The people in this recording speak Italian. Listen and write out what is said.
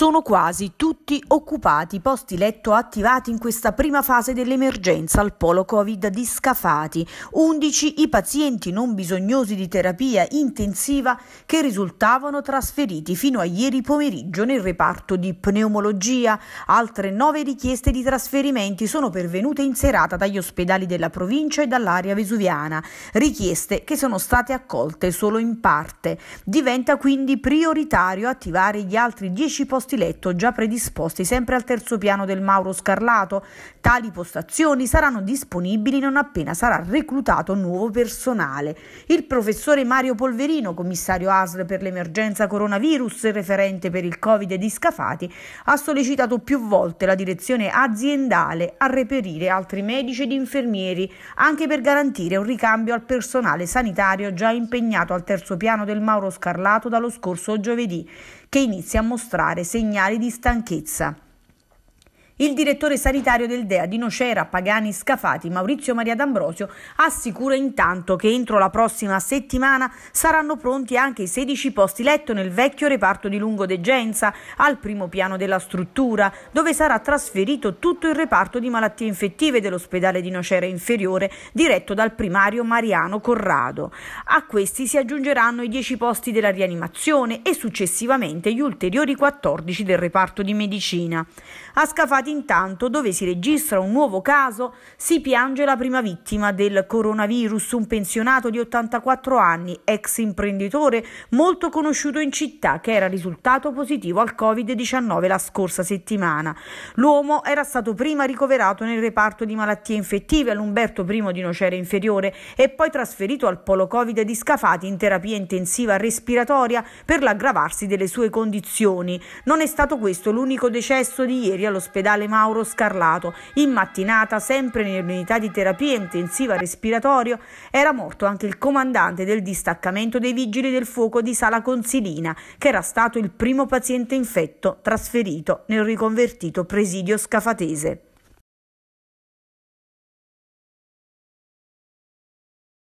Sono quasi tutti occupati i posti letto attivati in questa prima fase dell'emergenza al polo Covid di Scafati. 11 i pazienti non bisognosi di terapia intensiva che risultavano trasferiti fino a ieri pomeriggio nel reparto di pneumologia. Altre 9 richieste di trasferimenti sono pervenute in serata dagli ospedali della provincia e dall'area vesuviana, richieste che sono state accolte solo in parte. Diventa quindi prioritario attivare gli altri 10 posti posti letto già predisposti sempre al terzo piano del Mauro Scarlato. Tali postazioni saranno disponibili non appena sarà reclutato nuovo personale. Il professore Mario Polverino, commissario ASL per l'emergenza coronavirus e referente per il Covid di Scafati, ha sollecitato più volte la direzione aziendale a reperire altri medici ed infermieri, anche per garantire un ricambio al personale sanitario già impegnato al terzo piano del Mauro Scarlato dallo scorso giovedì che inizia a mostrare segnali di stanchezza. Il direttore sanitario del DEA di Nocera, Pagani Scafati, Maurizio Maria D'Ambrosio, assicura intanto che entro la prossima settimana saranno pronti anche i 16 posti letto nel vecchio reparto di lungodegenza, al primo piano della struttura, dove sarà trasferito tutto il reparto di malattie infettive dell'ospedale di Nocera Inferiore, diretto dal primario Mariano Corrado. A questi si aggiungeranno i 10 posti della rianimazione e successivamente gli ulteriori 14 del reparto di medicina. A Scafati intanto, dove si registra un nuovo caso, si piange la prima vittima del coronavirus, un pensionato di 84 anni, ex imprenditore molto conosciuto in città, che era risultato positivo al Covid-19 la scorsa settimana. L'uomo era stato prima ricoverato nel reparto di malattie infettive all'Umberto I di Nocera Inferiore e poi trasferito al polo Covid di Scafati in terapia intensiva respiratoria per l'aggravarsi delle sue condizioni. Non è stato questo l'unico decesso di ieri all'ospedale all'ospedale Mauro Scarlato. In mattinata, sempre nell'unità di terapia intensiva respiratorio, era morto anche il comandante del distaccamento dei vigili del fuoco di Sala Consilina, che era stato il primo paziente infetto trasferito nel riconvertito presidio scafatese.